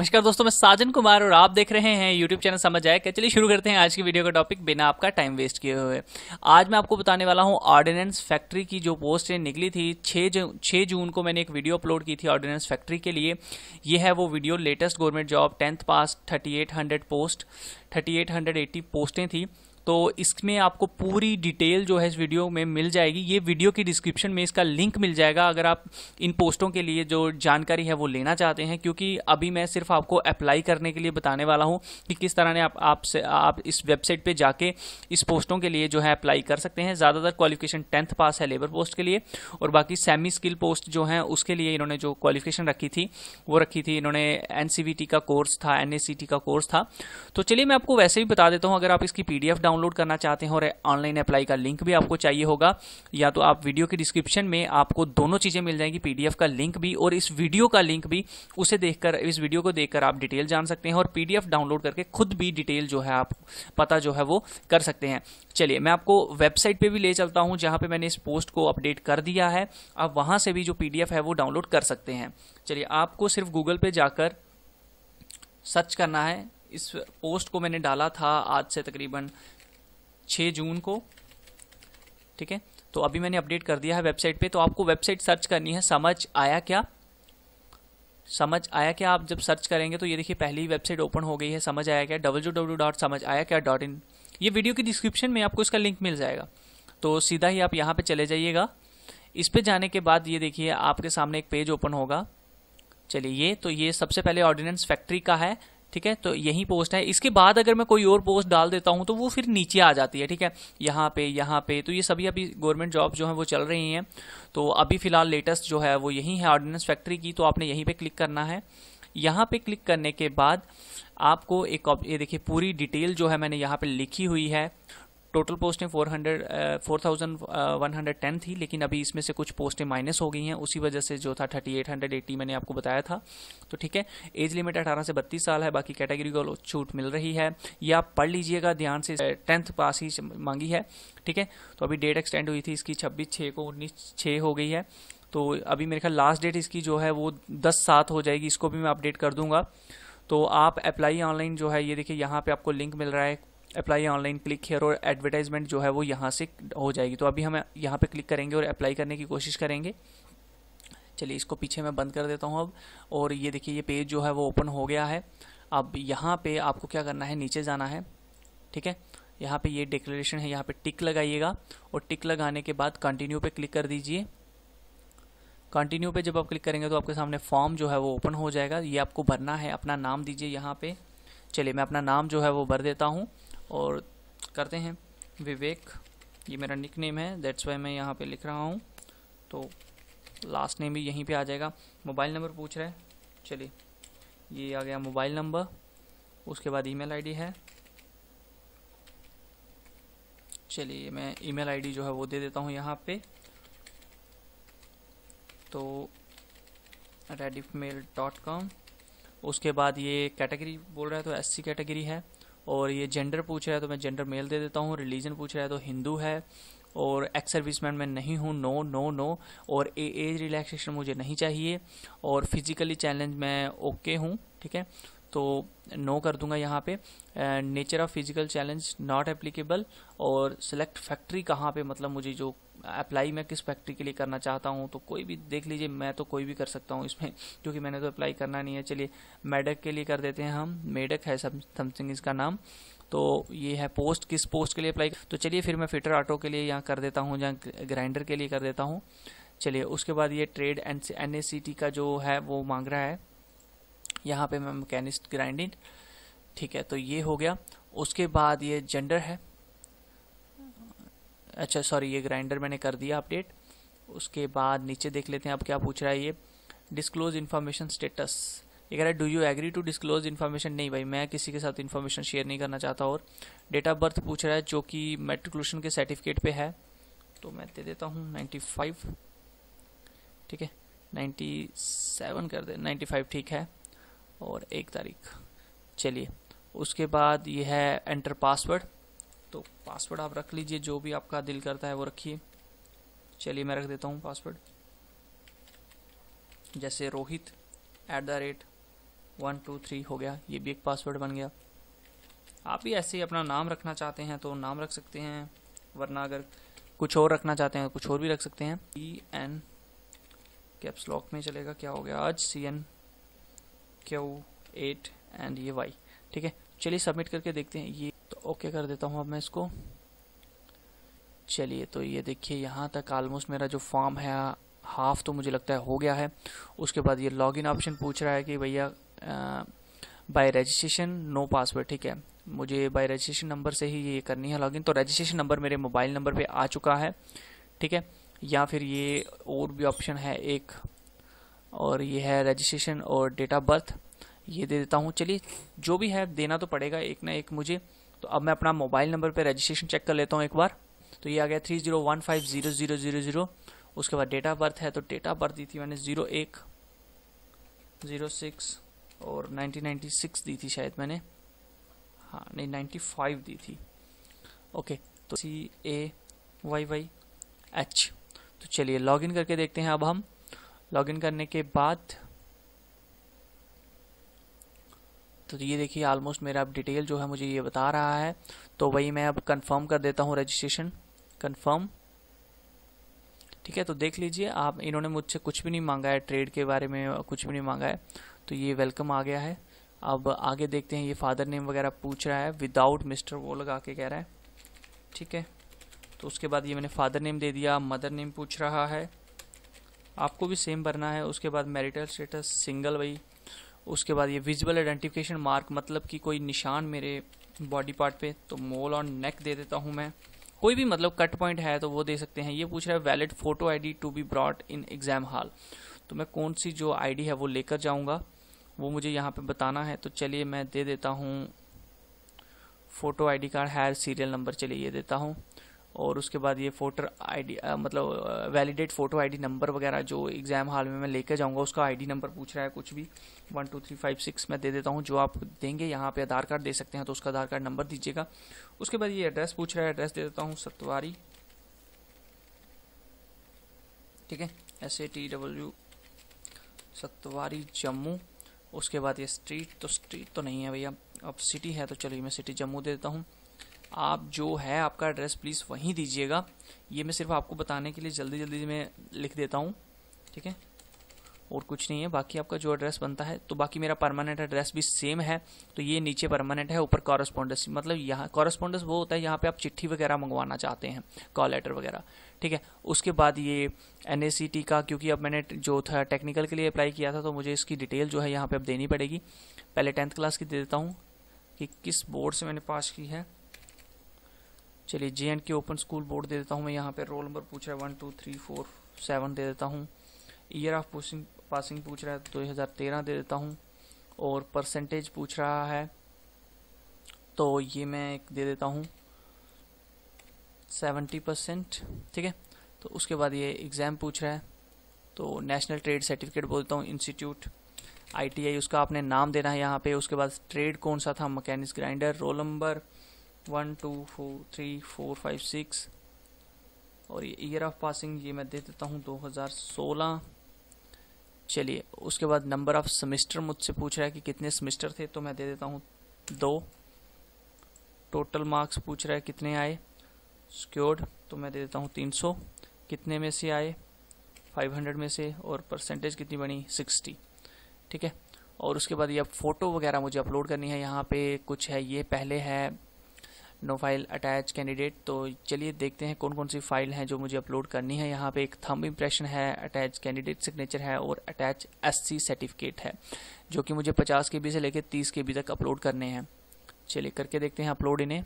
नमस्कार दोस्तों मैं साजन कुमार और आप देख रहे हैं यूट्यूब चैनल समझ आए क्या चलिए शुरू करते हैं आज की वीडियो का टॉपिक बिना आपका टाइम वेस्ट किए हुए आज मैं आपको बताने वाला हूं ऑर्डिनेंस फैक्ट्री की जो पोस्ट है निकली थी छः जून छः जून को मैंने एक वीडियो अपलोड की थी ऑर्डिनेंस फैक्ट्री के लिए ये है वो video latest government job tenth pass thirty post thirty पोस्टें थी तो इसमें आपको पूरी डिटेल जो है इस वीडियो में मिल जाएगी ये वीडियो की डिस्क्रिप्शन में इसका लिंक मिल जाएगा अगर आप इन पोस्टों के लिए जो जानकारी है वो लेना चाहते हैं क्योंकि अभी मैं सिर्फ आपको अप्लाई करने के लिए बताने वाला हूँ कि किस तरह ने आप से, आप इस वेबसाइट पर जाके इस पोस्टों के लिए जो है अप्लाई कर सकते हैं ज़्यादातर क्वालिफिकेशन टेंथ पास है लेबर पोस्ट के लिए और बाकी सेमी स्किल पोस्ट जो है उसके लिए इन्होंने जो क्वालिफिकेशन रखी थी वो रखी थी इन्होंने एन का कोर्स था एन का कोर्स था तो चलिए मैं आपको वैसे ही बता देता हूँ अगर आप इसकी पी डाउन डाउनलोड करना चाहते हैं और ऑनलाइन अप्लाई का लिंक भी आपको चाहिए होगा या तो आप वीडियो के डिस्क्रिप्शन में आपको दोनों चीज़ें मिल जाएंगी पी का लिंक भी और इस वीडियो का लिंक भी उसे देखकर इस वीडियो को देखकर आप डिटेल जान सकते हैं और पीडीएफ डाउनलोड करके खुद भी डिटेल जो है आप पता जो है वो कर सकते हैं चलिए मैं आपको वेबसाइट पर भी ले चलता हूँ जहाँ पर मैंने इस पोस्ट को अपडेट कर दिया है आप वहाँ से भी जो पी है वो डाउनलोड कर सकते हैं चलिए आपको सिर्फ गूगल पे जाकर सर्च करना है इस पोस्ट को मैंने डाला था आज से तकरीबन छः जून को ठीक है तो अभी मैंने अपडेट कर दिया है वेबसाइट पे तो आपको वेबसाइट सर्च करनी है समझ आया क्या समझ आया क्या आप जब सर्च करेंगे तो ये देखिए पहली वेबसाइट ओपन हो गई है समझ आया क्या डब्ल्यू डब्ल्यू डॉट समझ आया क्या डॉट इन ये वीडियो की डिस्क्रिप्शन में आपको इसका लिंक मिल जाएगा तो सीधा ही आप यहाँ पर चले जाइएगा इस पर जाने के बाद ये देखिए आपके सामने एक पेज ओपन होगा चलिए ये तो ये सबसे पहले ऑर्डिनेंस फैक्ट्री का है ठीक है तो यही पोस्ट है इसके बाद अगर मैं कोई और पोस्ट डाल देता हूँ तो वो फिर नीचे आ जाती है ठीक है यहाँ पे यहाँ पे तो ये सभी अभी गवर्नमेंट जॉब जो है वो चल रही हैं तो अभी फिलहाल लेटेस्ट जो है वो यही है ऑर्डिनेंस फैक्ट्री की तो आपने यहीं पर क्लिक करना है यहाँ पे क्लिक करने के बाद आपको एक ये देखिए पूरी डिटेल जो है मैंने यहाँ पे लिखी हुई है टोटल पोस्टें four hundred four thousand one hundred ten थी लेकिन अभी इसमें से कुछ पोस्टें माइनस हो गई हैं उसी वजह से जो था थर्टी एट हंड्रेड एट्टी मैंने आपको बताया था तो ठीक है एज लिमिट अठारह से बत्तीस साल है बाकी कैटेगरी को छूट मिल रही है या आप पढ़ लीजिएगा ध्यान से टेंथ पास ही मांगी है ठीक है तो अभी डेट एक्सटेंड हुई थी इसकी छब्बीस छः को उन्नीस छः हो गई है तो अभी मेरे ख्याल लास्ट डेट इसकी जो है वो दस सात हो जाएगी इसको भी मैं अपडेट कर दूंगा तो आप अप्लाई ऑनलाइन जो है ये देखिए यहाँ पे आपको लिंक मिल रहा है अप्लाई ऑनलाइन क्लिक हेयर और एडवर्टाइजमेंट जो है वो यहाँ से हो जाएगी तो अभी हम यहाँ पे क्लिक करेंगे और अप्लाई करने की कोशिश करेंगे चलिए इसको पीछे मैं बंद कर देता हूँ अब और ये देखिए ये पेज जो है वो ओपन हो गया है अब यहाँ पे आपको क्या करना है नीचे जाना है ठीक है यहाँ पे ये डिक्लेरेशन है यहाँ पे टिक लगाइएगा और टिक लगाने के बाद कंटिन्यू पे क्लिक कर दीजिए कंटिन्यू पे जब आप क्लिक करेंगे तो आपके सामने फॉर्म जो है वो ओपन हो जाएगा ये आपको भरना है अपना नाम दीजिए यहाँ पे चलिए मैं अपना नाम जो है वो भर देता हूँ और करते हैं विवेक ये मेरा निक नेम है दैट्स वाई मैं यहाँ पे लिख रहा हूँ तो लास्ट नेम भी यहीं पे आ जाएगा मोबाइल नंबर पूछ रहे चलिए ये आ गया मोबाइल नंबर उसके बाद ईमेल आईडी है चलिए मैं ईमेल आईडी जो है वो दे देता हूँ यहाँ पे तो रेडिफ मेल डॉट कॉम उसके बाद ये कैटेगरी बोल रहा है तो एस सी कैटेगरी है और ये जेंडर पूछ रहा है तो मैं जेंडर मेल दे देता हूँ रिलीजन पूछ रहा है तो हिंदू है और एक्स सर्विसमैन मैं नहीं हूँ नो नो नो और एज रिलैक्सेशन मुझे नहीं चाहिए और फिजिकली चैलेंज मैं ओके हूँ ठीक है तो नो कर दूंगा यहाँ पे nature of physical challenge not applicable और सिलेक्ट फैक्ट्री कहाँ पे मतलब मुझे जो अप्लाई मैं किस फैक्ट्री के लिए करना चाहता हूँ तो कोई भी देख लीजिए मैं तो कोई भी कर सकता हूँ इसमें क्योंकि मैंने तो अप्लाई करना नहीं है चलिए मेडक के लिए कर देते हैं हम मेडक है समथिंग इसका नाम तो ये है पोस्ट किस पोस्ट के लिए अप्लाई तो चलिए फिर मैं फिटर ऑटो के लिए यहाँ कर देता हूँ या ग्राइंडर के लिए कर देता हूँ चलिए उसके बाद ये ट्रेड एन एन का जो है वो मांग रहा है यहाँ पे मैं मैकेनिस्ट ग्राइंडिंग ठीक है तो ये हो गया उसके बाद ये जेंडर है अच्छा सॉरी ये ग्राइंडर मैंने कर दिया अपडेट उसके बाद नीचे देख लेते हैं अब क्या पूछ रहा है ये डिस्क्लोज इन्फॉर्मेशन स्टेटस ये कह रहा है do you agree to disclose information नहीं भाई मैं किसी के साथ इन्फॉर्मेशन शेयर नहीं करना चाहता और डेट ऑफ बर्थ पूछ रहा है जो कि मेट्रिकुलेशन के सर्टिफिकेट पे है तो मैं दे देता हूँ नाइन्टी फाइव ठीक है नाइन्टी सेवन कर दे नाइन्टी फाइव ठीक है और एक तारीख चलिए उसके बाद ये है एंटर पासवर्ड तो पासवर्ड आप रख लीजिए जो भी आपका दिल करता है वो रखिए चलिए मैं रख देता हूँ पासवर्ड जैसे Rohit at the rate one two three हो गया ये भी एक पासवर्ड बन गया आप भी ऐसे ही अपना नाम रखना चाहते हैं तो नाम रख सकते हैं वरना अगर कुछ और रखना चाहते हैं तो कुछ और भी रख सकते हैं ई एन कैप्स लॉक में चलेगा क्या हो गया आज C N Q eight and ये वाई ठीक है चलिए सबमिट करके देखते हैं ये तो ओके कर देता हूँ अब मैं इसको चलिए तो ये देखिए यहाँ तक आलमोस्ट मेरा जो फॉर्म है हाफ तो मुझे लगता है हो गया है उसके बाद ये लॉगिन ऑप्शन पूछ रहा है कि भैया बाय रजिस्ट्रेशन नो पासवर्ड ठीक है मुझे बाय रजिस्ट्रेशन नंबर से ही ये करनी है लॉगिन तो रजिस्ट्रेशन नंबर मेरे मोबाइल नंबर पे आ चुका है ठीक है या फिर ये और भी ऑप्शन है एक और ये है रजिस्ट्रेशन और डेट ऑफ बर्थ ये दे देता हूँ चलिए जो भी है देना तो पड़ेगा एक ना एक मुझे तो अब मैं अपना मोबाइल नंबर पे रजिस्ट्रेशन चेक कर लेता हूँ एक बार तो ये आ गया three zero one five zero zero zero zero उसके बाद डेट ऑफ बर्थ है तो डेट ऑफ बर्थ दी थी मैंने ज़ीरो एक ज़ीरो सिक्स और नाइनटीन नाइन्टी सिक्स दी थी शायद मैंने हाँ नहीं नाइन्टी फाइव दी थी ओके तो C A Y Y H तो चलिए इन करके देखते हैं अब हम लॉगिन करने के बाद तो ये देखिए ऑलमोस्ट मेरा अब डिटेल जो है मुझे ये बता रहा है तो वही मैं अब कंफर्म कर देता हूँ रजिस्ट्रेशन कंफर्म ठीक है तो देख लीजिए आप इन्होंने मुझसे कुछ भी नहीं मांगा है ट्रेड के बारे में कुछ भी नहीं मांगा है तो ये वेलकम आ गया है अब आगे देखते हैं ये फादर नेम वगैरह पूछ रहा है विदाउट मिस्टर वो लगा के कह रहा है ठीक है तो उसके बाद ये मैंने फादर नेम दे दिया मदर नेम पूछ रहा है आपको भी सेम भरना है उसके बाद मैरिटल स्टेटस सिंगल वही उसके बाद ये विजुअल आइडेंटिफिकेशन मार्क मतलब कि कोई निशान मेरे बॉडी पार्ट पे तो मोल और नेक दे देता हूँ मैं कोई भी मतलब कट पॉइंट है तो वो दे सकते हैं ये पूछ रहा है valid photo ID to be brought in exam hall तो मैं कौन सी जो आईडी है वो लेकर जाऊँगा वो मुझे यहाँ पे बताना है तो चलिए मैं दे देता हूँ फ़ोटो आईडी कार्ड है सीरियल नंबर चलिए ये देता हूँ और उसके बाद ये फोटर आईडी मतलब वैलिडेट फोटो आईडी नंबर वगैरह जो एग्ज़ाम हाल में मैं लेके जाऊंगा उसका आईडी नंबर पूछ रहा है कुछ भी one two three five six मैं दे देता हूँ जो आप देंगे यहाँ पे आधार कार्ड दे सकते हैं तो उसका आधार कार्ड नंबर दीजिएगा उसके बाद ये एड्रेस पूछ रहा है एड्रेस दे देता हूँ सतवारी ठीक है S A T W Satwari Jammu उसके बाद ये स्ट्रीट तो स्ट्रीट तो नहीं है भैया अब सिटी है तो चलिए मैं सिटी जम्मू दे देता हूँ आप जो है आपका एड्रेस प्लीज़ वहीं दीजिएगा ये मैं सिर्फ आपको बताने के लिए जल्दी जल्दी मैं लिख देता हूँ ठीक है और कुछ नहीं है बाकी आपका जो एड्रेस बनता है तो बाकी मेरा परमानेंट एड्रेस भी सेम है तो ये नीचे परमानेंट है ऊपर कॉरस्पॉन्डेंस मतलब यहाँ कॉरस्पोंडेंस वो होता है यहाँ पे आप चिट्ठी वगैरह मंगवाना चाहते हैं कॉल लेटर वगैरह ठीक है उसके बाद ये एन का क्योंकि अब मैंने जो था टेक्निकल के लिए अप्लाई किया था तो मुझे इसकी डिटेल जो है यहाँ पर अब देनी पड़ेगी पहले टेंथ क्लास की दे देता हूँ कि किस बोर्ड से मैंने पास की है चलिए J and K open school board दे देता हूँ मैं यहाँ पे रोल नंबर पूछ रहा है one two three four seven दे देता हूँ ईयर ऑफ पोस्टिंग पासिंग पूछ रहा है दो हज़ार तेरह दे देता हूँ और परसेंटेज पूछ रहा है तो ये मैं एक दे देता हूँ सेवेंटी परसेंट ठीक है तो उसके बाद ये एग्ज़ाम पूछ रहा है तो नेशनल ट्रेड सर्टिफिकेट बोलता हूँ इंस्टीट्यूट आईटीआई उसका आपने नाम देना है यहाँ पे उसके बाद ट्रेड कौन सा था mechanics grinder roll number one two four three four five six और ये ईयर ऑफ पासिंग ये मैं दे देता हूँ 2016 चलिए उसके बाद नंबर ऑफ सेमेस्टर मुझसे पूछ रहा है कि कितने सेमेस्टर थे तो मैं दे देता हूँ दो टोटल मार्क्स पूछ रहा है कितने आए सिक्योर्ड तो मैं दे देता हूँ 300 कितने में से आए 500 में से और परसेंटेज कितनी बनी 60 ठीक है और उसके बाद ये अब फ़ोटो वगैरह मुझे अपलोड करनी है यहाँ पे कुछ है ये पहले है नो फाइल अटैच कैंडिडेट तो चलिए देखते हैं कौन कौन सी फाइल हैं जो मुझे अपलोड करनी है यहाँ पे एक थंब इम्प्रेशन है अटैच कैंडिडेट सिग्नेचर है और अटैच एससी सर्टिफिकेट है जो कि मुझे 50 के बी से लेकर 30 के बी तक अपलोड करने हैं चलिए करके देखते हैं अपलोड इन्हें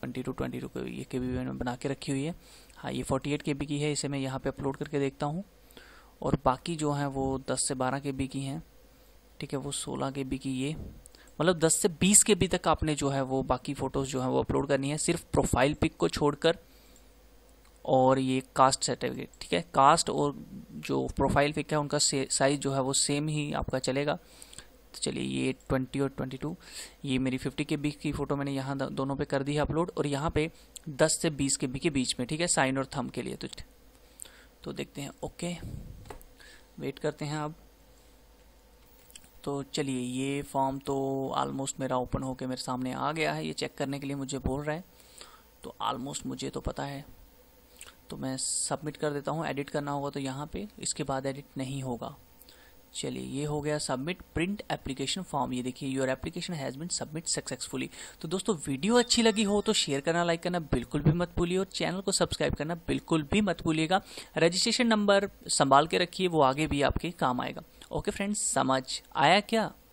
ट्वेंटी टू ट्वेंटी टू के बी मैंने बना के रखी हुई है हाँ ये फोर्टी एट के बी की है इसे मैं यहाँ पर अपलोड करके देखता हूँ और बाकी जो हैं वो दस से बारह के बी की हैं ठीक है वो सोलह के बी की ये मतलब 10 से 20 के बी तक आपने जो है वो बाकी फ़ोटोज़ जो है वो अपलोड करनी है सिर्फ प्रोफाइल पिक को छोड़कर और ये कास्ट सर्टिफिकेट ठीक है कास्ट और जो प्रोफाइल पिक है उनका साइज़ जो है वो सेम ही आपका चलेगा तो चलिए ये 20 और 22 ये मेरी 50 के बी की फ़ोटो मैंने यहाँ दोनों पे कर दी है अपलोड और यहाँ पे 10 से 20 के बी के बीच में ठीक है साइन और थम के लिए तो तो देखते हैं ओके वेट करते हैं अब तो चलिए ये फॉर्म तो आलमोस्ट मेरा ओपन होकर मेरे सामने आ गया है ये चेक करने के लिए मुझे बोल रहा है तो आलमोस्ट मुझे तो पता है तो मैं सबमिट कर देता हूँ एडिट करना होगा तो यहाँ पे इसके बाद एडिट नहीं होगा चलिए ये हो गया सबमिट प्रिंट एप्लीकेशन फॉर्म ये देखिए your application has been submit successfully तो दोस्तों वीडियो अच्छी लगी हो तो शेयर करना लाइक करना बिल्कुल भी मत भूलिए और चैनल को सब्सक्राइब करना बिल्कुल भी मत भूलिएगा रजिस्ट्रेशन नंबर संभाल के रखिए वो आगे भी आपके काम आएगा ओके फ्रेंड्स समझ आया क्या